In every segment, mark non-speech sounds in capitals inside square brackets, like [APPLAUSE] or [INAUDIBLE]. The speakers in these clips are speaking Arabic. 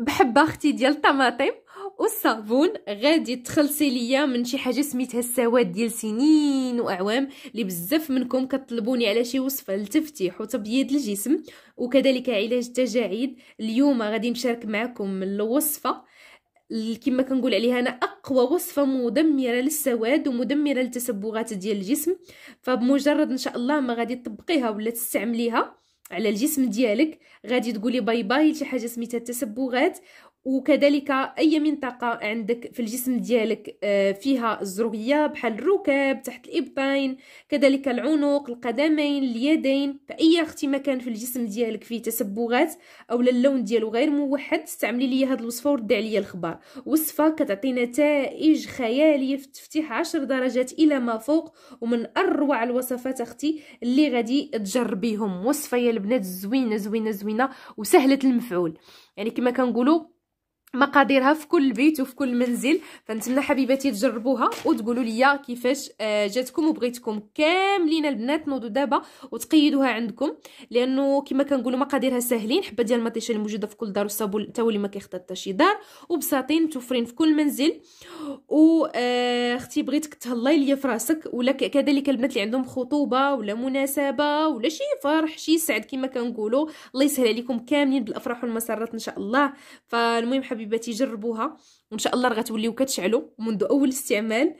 بحبه اختي ديال الطماطم والصابون غادي تخلصي ليا من شي حاجه سميتها السواد ديال سنين واعوام اللي بزاف منكم كطلبوني على شي وصفه لتفتيح وتبييض الجسم وكذلك علاج التجاعيد اليوم غادي نشارك معكم الوصفه كما كنقول عليها انا اقوى وصفه مدمره للسواد ومدمره للتسبغات ديال الجسم فبمجرد ان شاء الله ما غادي تطبقيها ولا تستعمليها على الجسم ديالك غادي تقولي باي باي لشي حاجه سميتها التسبغات وكذلك اي منطقه عندك في الجسم ديالك آه، فيها الزرويه بحال الركاب تحت الابطين كذلك العنق القدمين اليدين فاي اختي مكان في الجسم ديالك فيه تسبغات او اللون ديالو غير موحد استعملي لي هذا الوصفه ورد عليا الخبار وصفه كتعطي نتائج خياليه في تفتيح 10 درجات الى ما فوق ومن اروع الوصفات اختي اللي غادي تجربيهم وصفه يا البنات زوينه زوينه زوينه وسهله المفعول يعني كما كنقولوا مقاديرها في كل بيت وفي كل منزل فنتمنى حبيباتي تجربوها وتقولوا لي كيفاش آه، جاتكم وبغيتكم كاملين البنات نوضوا دابا وتقيدوها عندكم لانه كما كنقولوا مقاديرها ساهلين حبه ديال المطيشه الموجوده في كل دار والصابون حتى اللي ما كيخطط حتى شي دار وبساطين متوفرين في كل منزل و آه، اختي بغيتك تهلاي ليا في راسك ولا كذلك البنات اللي عندهم خطوبه ولا مناسبه ولا شي فرح شي سعد كما كنقولوا الله يسهل عليكم كاملين بالافراح والمسرات ان شاء الله فالمهم حبيبتي حبيباتي جربوها وان شاء الله راه غتوليو كتشعلوا منذ اول استعمال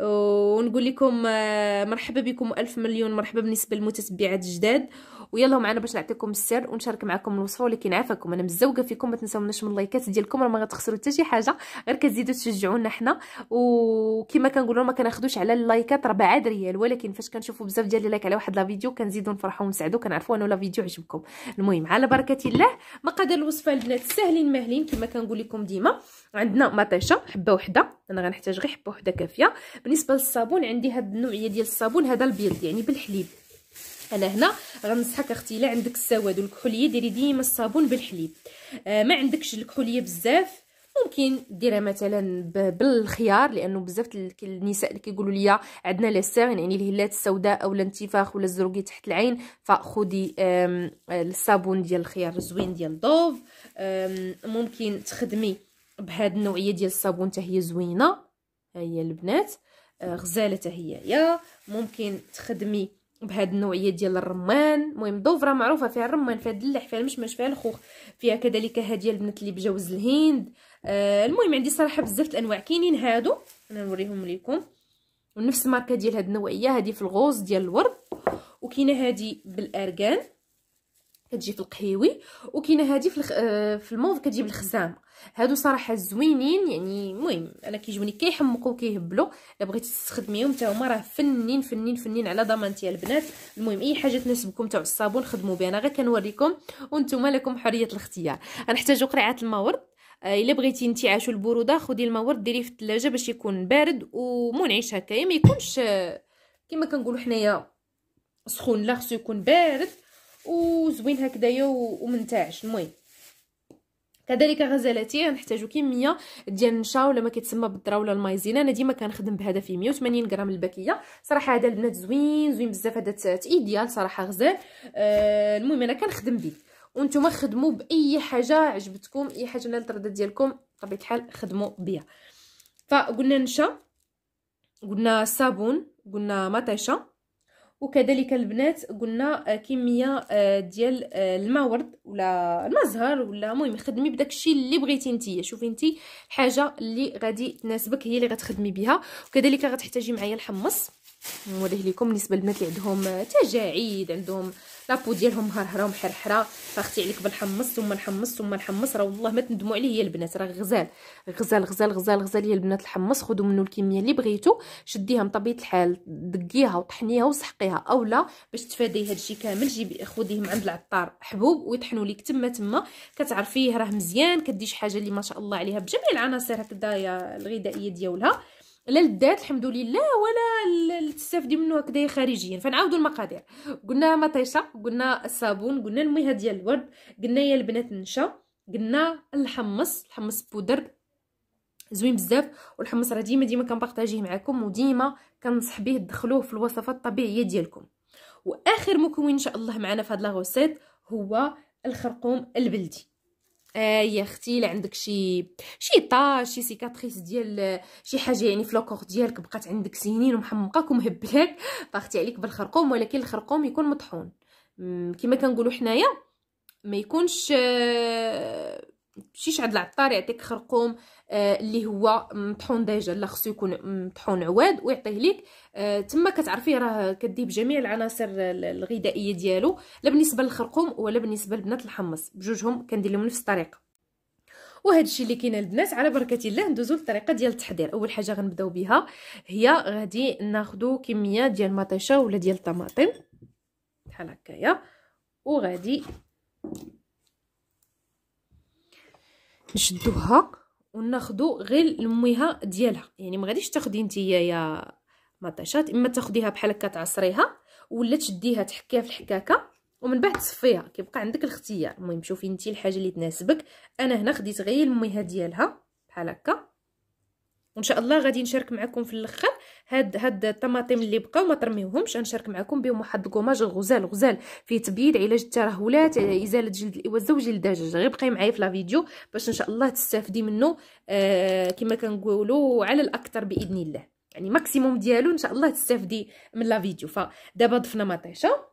ونقول لكم آه، مرحبا بكم الف مليون مرحبا بالنسبه للمتتبعات الجداد ويلا معنا باش نعطيكم السر ونشارك معكم الوصفه ولكن عافاكم انا مزوقه فيكم ما تنساوناش من اللايكات ديالكم راه ما غتخسروا حتى شي حاجه غير كتزيدوا تشجعونا حنا وكما كنقولوا ما كناخذوش على اللايكات بعاد ريال ولكن فاش كنشوفوا بزاف ديال اللايك على واحد لا فيديو كنزيدوا نفرحوا ونسعدوا كنعرفوا انه لا فيديو عجبكم المهم على بركه الله مقادير الوصفه البنات ساهلين ماهلين كما كنقول لكم ديما عندنا مطيشه حبه وحده انا غنحتاج غير حبه وحده كافيه بالنسبه للصابون عندي هاد النوعيه ديال الصابون هذا البيض يعني بالحليب انا هنا غنصحك اختي الا عندك السواد والكحوليه ديري ديما الصابون بالحليب آه ما عندكش الكحوليه بزاف ممكن ديرها مثلا بالخيار لانه بزاف النساء اللي كيقولوا لي عندنا لا سيرين يعني الهلات السوداء او الانتفاخ ولا الزرقي تحت العين فخدي الصابون ديال الخيار زوين ديال دوف ممكن تخدمي بهاد النوعيه ديال الصابون حتى هي زوينه ها هي البنات آه، غزاله حتى هي ممكن تخدمي بهاد النوعيه ديال الرمان المهم دوفره معروفه فيها الرمان فيها الدلح فيها المشمش فيها الخوخ فيها كذلك هاد ديال البنات اللي بجوز الهند آه المهم عندي صراحه بزاف الانواع كاينين هادو انا نوريهم لكم ونفس الماركه ديال هاد النوعيه هادي في الغوز ديال الورد وكاينه هادي بالارغان كتجي في القهيوي وكاينه هذه في الخ... آه، في الموف كتجي بالخزام هادو صراحه زوينين يعني المهم انا كيجوني كيحمقوا وكيهبلوا الا بغيتي تستخدميهم حتى هما راه فنين فنين فنين على ضمانتي البنات المهم اي حاجه تناسبكم تاع الصابون خدموا بها انا غير كنوريكم وانتم لكم حريه الاختيار غنحتاجوا قرعه الماورد آه، الا بغيتي انتعاشوا البروده خدي المورد ديريه في الثلاجه باش يكون بارد ومنعش هكايا ما يكونش آه، كما كنقولوا حنايا سخون لا خصو يكون بارد وزوين هكذايا ومنتعش المهم كذلك غزالتي غنحتاجو كمية ديال النشا ولا ما كيتسمى بالذره ولا المايزينا انا ديما كنخدم بهذا مية وتمانين غرام الباكيه صراحه هذا البنات زوين زوين بزاف هذا ايديال صراحه غزال آه المهم انا كنخدم به وانتم خدمو باي حاجه عجبتكم اي حاجه نال الردد ديالكم بطبيعه الحال خدمو بها فقلنا نشا قلنا صابون قلنا مطيشه وكذلك البنات قلنا آه، كميه آه، ديال آه، الماورد ولا المزهر ولا المهم خدمي بداك الشيء اللي بغيتي نتيا شوفي انت الحاجه اللي غادي تناسبك هي اللي غتخدمي بها وكذلك غتحتاجي معايا الحمص نوريه لكم بالنسبه للبنات اللي عندهم آه، تجاعيد عندهم لابو ديالهم هرهره ومحرحره فاختي عليك بالحمص ثم الحمص ثم الحمص راه والله ما تندموا عليه يا البنات راه غزال غزال غزال غزال غزال يا البنات الحمص خذوا منه الكميه اللي بغيتو شديها بطبيعه الحال دقيها وطحنيها وسحقيها اولا باش تفادي الشيء كامل جيبي خذيه من عند العطار حبوب ويطحنوا لك تما تما كتعرفيه راه مزيان كدي شي حاجه اللي ما شاء الله عليها بجميع العناصر هكذايا الغذائيه ديالها لا الدات الحمد لله ولا تستافدي منه هكذا خارجيا فنعاودوا المقادير قلنا مطيشه قلنا الصابون قلنا الميه ديال الورد قلنا يا البنات النشا قلنا الحمص الحمص بودر زوين بزاف والحمص راه ديما ديما كنبارطاجيه معكم وديما كنصح به تدخلوه في الوصفات الطبيعيه ديالكم واخر مكون ان شاء الله معنا في هاد لا هو الخرقوم البلدي آه يا اختي الا عندك شي شي طاش شي سيكاتريس ديال شي حاجه يعني في لوكور ديالك بقات عندك سنين ومحمقاك ومهبلاك فاختي عليك بالخرقوم ولكن الخرقوم يكون مطحون كما كنقولوا حنايا ما يكونش آه... شي شعد العطار يعطيك خرقوم آه، اللي هو مطحون ديجا لا خصو يكون مطحون عواد ويعطيه ليك آه، تما كتعرفيه راه كدي بجميع العناصر الغذائيه ديالو لا بالنسبه للخرقوم ولا بالنسبه لبنات الحمص بجوجهم كندير لهم نفس الطريقه وهذا الشيء اللي كاين البنات على بركه الله ندوزو للطريقه ديال التحضير اول حاجه غنبداو بها هي غادي ناخذ كميه ديال مطيشه ولا ديال الطماطم بحال هكايا وغادي نشدوها وناخذوا غير الميها ديالها يعني ما غاديش تاخدي نتيا يا مطيشات اما تاخديها بحال هكا تعصريها ولا تشديها تحكيها في الحكاكه ومن بعد تصفيها كيبقى عندك الاختيار المهم شوفي انت الحاجه اللي تناسبك انا هنا خديت غير الميها ديالها بحال هكا وان شاء الله غادي نشارك معكم في الاخر هاد هاد الطماطم اللي بقاو ما ترميوهمش غنشارك معكم بهم واحد الكوماج غزال غزال فيه تبييض علاج الترهلات ازاله جلد الاوزه وجلد الدجاج غير بقاي معايا في لا فيديو باش ان شاء الله تستافدي منه آه كما كنقولوا على الاكثر باذن الله يعني ماكسيموم ديالو ان شاء الله تستافدي من لا فيديو فدابا ضفنا مطيشه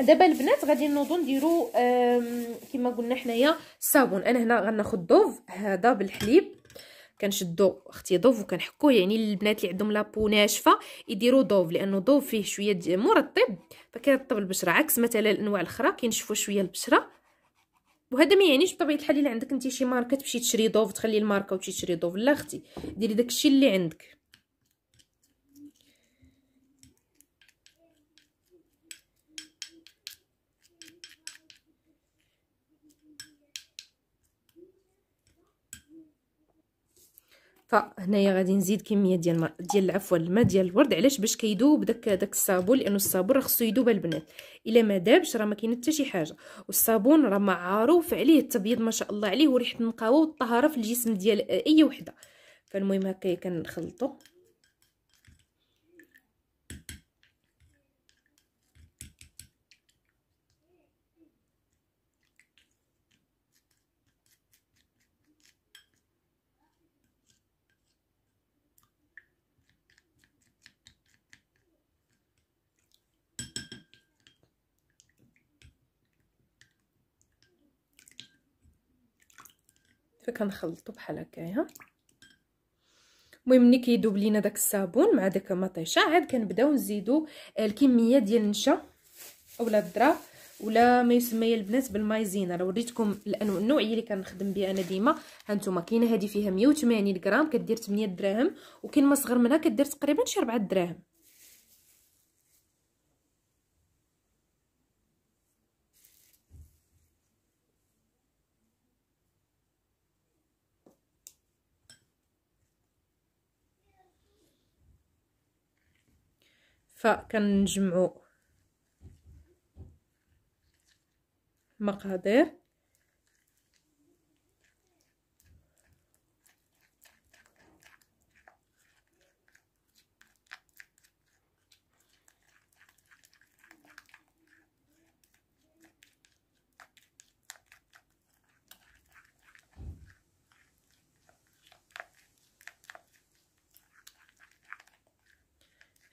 دابا البنات غادي نوضو نديرو كما قلنا حنايا الصابون انا هنا غناخد دوف هذا بالحليب كنشدو اختي ضوف وكنحكوه يعني البنات اللي عندهم لابو ناشفه يديروا ضوف لانه ضوف فيه شويه مرطب فكيرطب البشره عكس مثلا الانواع الاخرى كينشفوا شويه البشره وهذا ما يعنيش بطبيعه الحال الا عندك انت شي ماركه تمشي تشري ضوف تخلي الماركه وتمشي تشري ضوف لا اختي ديري داكشي اللي عندك فهنايا غادي نزيد كميه ديال ديال عفوا الماء ديال الورد علاش باش كيذوب داك داك الصابون لانه الصابون راه خصو يذوب البنات الا ما دابش راه ما كاين حتى شي حاجه والصابون راه معروف عليه التبييض ما شاء الله عليه وريحه النقاوه والطهاره في الجسم ديال اي وحده فالمهم هكا كنخلطو كنخلطو بحال هكايا المهم ملي كيذوب لينا داك الصابون مع داك المطيشه عاد كنبداو نزيدو آه، الكميه ديال النشا اولا الذره ولا ما يسمى البنات بالمايزينا راه وريتكم النوعيه اللي كنخدم بها انا ديما هانتوما كاينه هذه فيها 180 غرام كدير 8 دراهم وكاين ما صغر منها كدير تقريبا شي 4 دراهم فكنجمعوا مقادير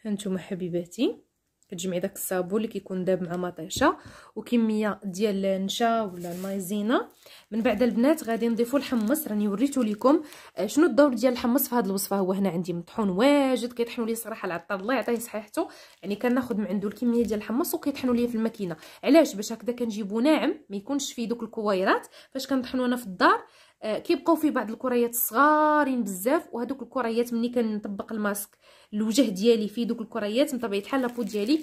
هانتوما حبيباتي كتجمعي داك الصابون اللي كيكون داب مع مطيشه وكميه ديال النشا ولا المايزينا من بعد البنات غادي نضيفوا الحمص راني وريتو لكم آه، شنو الدور ديال الحمص في هذه الوصفه هو هنا عندي مطحون واجد كيطحنوا لي صراحه العطار الله يعطيه صحيحته يعني كناخذ من عنده الكميه ديال الحمص وكيطحنوا لي في الماكينه علاش باش هكذا كنجيبو ناعم ما يكونش فيه دوك الكويرات فاش كنطحنوا انا في الدار آه، كيبقاو فيه بعض الكريات صغارين بزاف وهذوك الكريات ملي كنطبق الماسك الوجه ديالي فيه دوك الكريات بطبيعه الحال لابو ديالي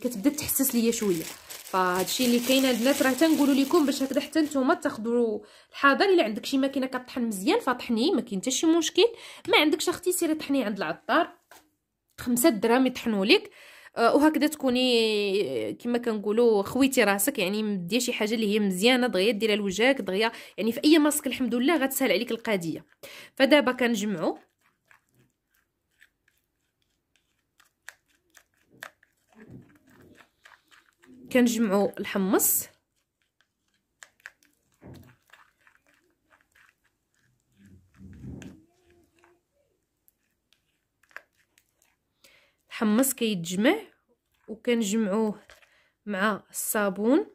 كتبدا تحسس ليا شويه فهادشي اللي كاين البنات راه تنقولوا لكم باش هكذا حتى نتوما تاخذوا الحذر الا عندك شي ماكينه كطحن مزيان فطحني ما كاين حتى شي مشكل ما عندكش اختي سيري طحني عند العطار خمسة دراهم يطحنوا لك وهكذا تكوني كما كنقولوا خويتي راسك يعني مديه شي حاجه اللي هي مزيانه دغيا ديرها لوجهك دغيا يعني في اي ماسك الحمد لله غتسهل عليك القضيه فدابا كنجمعوا كنجمعوا الحمص حمص كيتجمع وكنجمعوه مع الصابون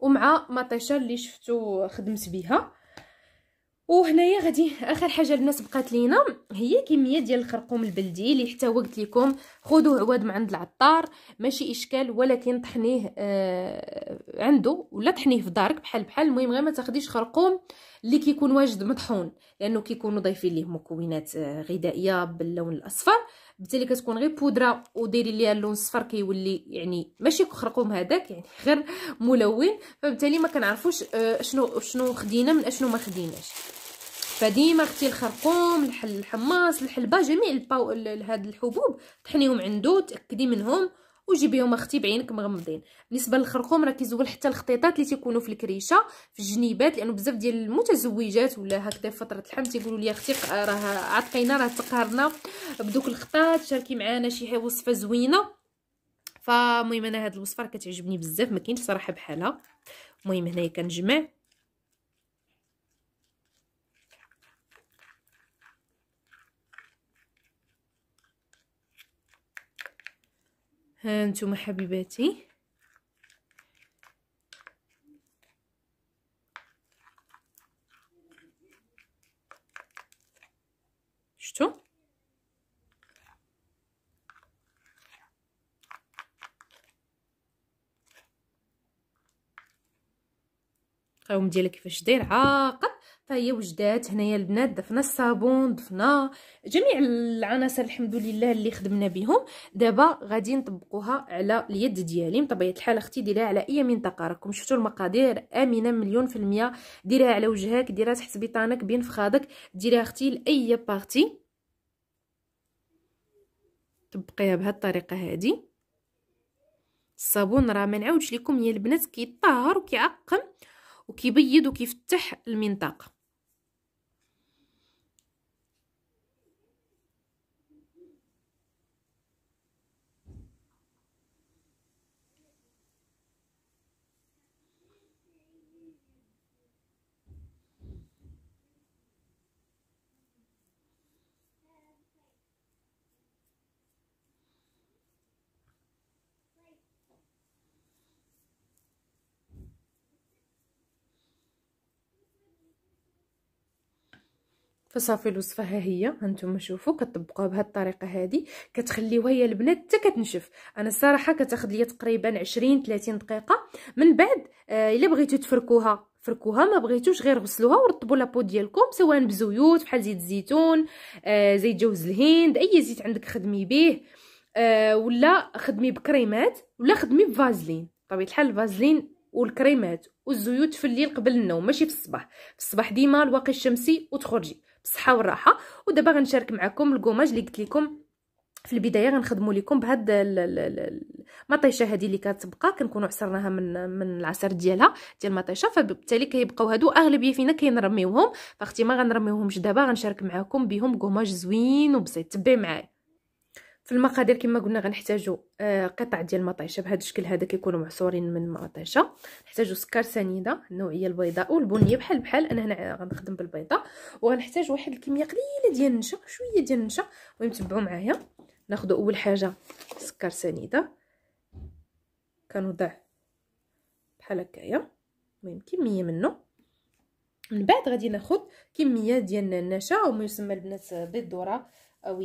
ومع مطيشه اللي شفتو خدمت بها وهنايا غادي اخر حاجه الناس بقات لينا هي كميه ديال الخرقوم البلدي اللي حتى قلت لكم خذوه عواد من عند العطار ماشي اشكال ولكن طحنيه آه عنده ولا طحنيه في دارك بحال بحال المهم غير ما تاخديش خرقوم اللي كيكون واجد مطحون لانه كيكونوا ضايفين ليه مكونات آه، غذائيه باللون الاصفر بالتالي كتكون غير بودره وديري ليها اللون الصفر كيولي يعني ماشي كخرقوم هذاك يعني [LAUGHS] غير ملون فبالتالي ما كنعرفوش آه، شنو شنو خدينا من اشنو ما خديناش فديما اختي الخرقوم الحل الحماص الحلبه جميع هاد الحبوب طحنيهم عنده تاكدي منهم وجيبيهم اختي بعينك مغمضين بالنسبه للخرقوم راه كيزول حتى الخطيطات اللي تيكونوا في الكريشه في الجنيبات لانه بزاف ديال المتزوجات ولا هكذا في فتره الحمل تيقولوا لي اختي آه، راه عتقينا راه تقهرنا بدوك الخطات شاركي معانا شي وصفه زوينه فالمهم انا هاد الوصفه كتعجبني بزاف ما كاينش صراحه بحالها المهم هنايا كنجمع هانتوما حبيباتي شتو القوم ديالها كيفاش داير عاقه فهي طيب، وجدات هنايا البنات ضفنا الصابون ضفنا جميع العناصر الحمد لله اللي خدمنا بهم دابا غادي نطبقوها على اليد ديالي بطبيعه الحال اختي ديريها على اي منطقه راكم شفتوا المقادير امنه مليون في المية ديريها على وجهك ديريها تحت بطانك بين فخادك ديريها اختي لاي بارتي طبقيها بهذه الطريقه هذه الصابون راه ما نعاودش لكم يا البنات كيطهر وكيعقم وكيبيض وكيفتح المنطقه فصافي الوصفه ها هي هانتوما شوفوا كطبقوها بهذه الطريقه هذه كتخليوها هي البنات حتى كتنشف انا الصراحه كتاخذ ليا تقريبا 20 30 دقيقه من بعد آه، الا آه بغيتو تفركوها فركوها ما بغيتوش غير غسلوها ورطبوا لابو ديالكم سواء بزيوت بحال زيت الزيتون آه زيت جوز الهند اي زيت عندك خدمي به آه ولا خدمي بكريمات ولا خدمي بفازلين طبيعه الحال الفازلين والكريمات والزيوت في الليل قبل النوم ماشي في الصباح في الصباح ديما الواقي الشمسي وتخرجي بالصحه والراحه ودابا غنشارك معكم الكوماج اللي قلت لكم في البدايه غنخدموا لكم بهاد المطيشه هذه اللي كتبقى كنكونوا عصرناها من من العصير ديالها ديال المطيشه فبالتالي كيبقاو هادو اغلبيه فينا كنرميوهم فاختي ما غنرميوهمش دابا غنشارك معكم بهم كوماج زوين وبسيط تبعي معايا في المقادير كما قلنا غنحتاجو آه، قطع ديال المطيشه بهذا الشكل هذا كيكونوا معصورين من المطيشه نحتاجو سكر سنيده النوعيه البيضاء والبنيه بحال بحال انا هنا غنخدم بالبيضاء وغنحتاج واحد الكميه قليله ديال النشا شويه ديال النشا المهم تبعوا معايا ناخذ اول حاجه سكر سنيده كنوضع بحال هكايا المهم كميه منه من بعد غادي ناخذ كميه ديال النشا وما يسمى البنات بالذره او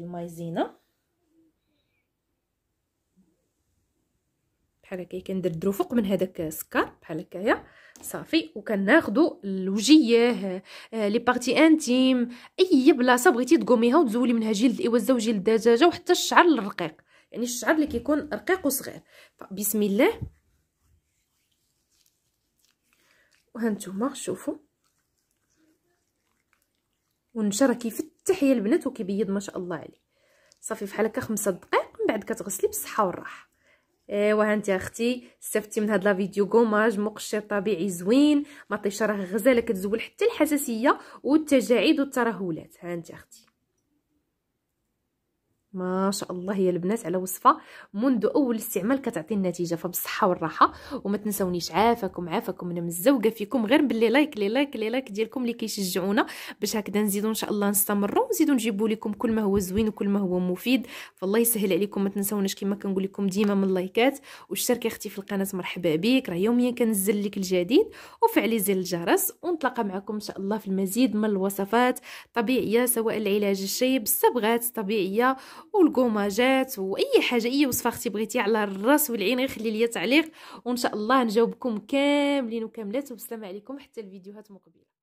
المايزينا بحال هكا كندردرو فوق من هذاك السكر بحال هكايا صافي وكناخذوا الوجيه آه، لي بارتي انتيم اي بلاصه بغيتي تقوميها وتزولي منها جلد اوزه وجلد الدجاجه وحتى الشعر الرقيق يعني الشعر اللي كيكون رقيق وصغير طيب، بسم الله وهانتوما شوفوا ونشر راه كيفتح يا البنات وكيبيض ما شاء الله عليه صافي بحال هكا خمسة دقائق من بعد كتغسلي بالصحه والراحه ايوا هانتي اختي استفدتي من هاد لا فيديو غوماج مقشر طبيعي زوين مطيشه راه غزاله كتزول حتى الحساسيه والتجاعيد والترهلات هانتي اختي ما شاء الله هي البنات على وصفه منذ اول استعمال كتعطي النتيجه فبالصحه والراحه وما تنسونيش عافاكم عافاكم انا مزوقه فيكم غير باللي لايك لي لايك لي لايك ديالكم اللي كيشجعونا باش هكذا نزيدو ان شاء الله نستمروا ونزيدو نجيبوا لكم كل ما هو زوين وكل ما هو مفيد فالله يسهل عليكم ما تنسوناش كما كنقول لكم ديما من اللايكات والشترك اختي في القناه مرحبا بك راه يوميا كنزل لك الجديد وفعلي زر الجرس ونتلاقى معكم ان شاء الله في المزيد من الوصفات طبيعيه سواء العلاج الشيب الصبغات طبيعيه والكوماجات واي حاجه اي وصفه اختي بغيتي على الراس والعين غير خلي لي تعليق وان شاء الله نجاوبكم كاملين وكاملات والسلام عليكم حتى الفيديوهات مقبله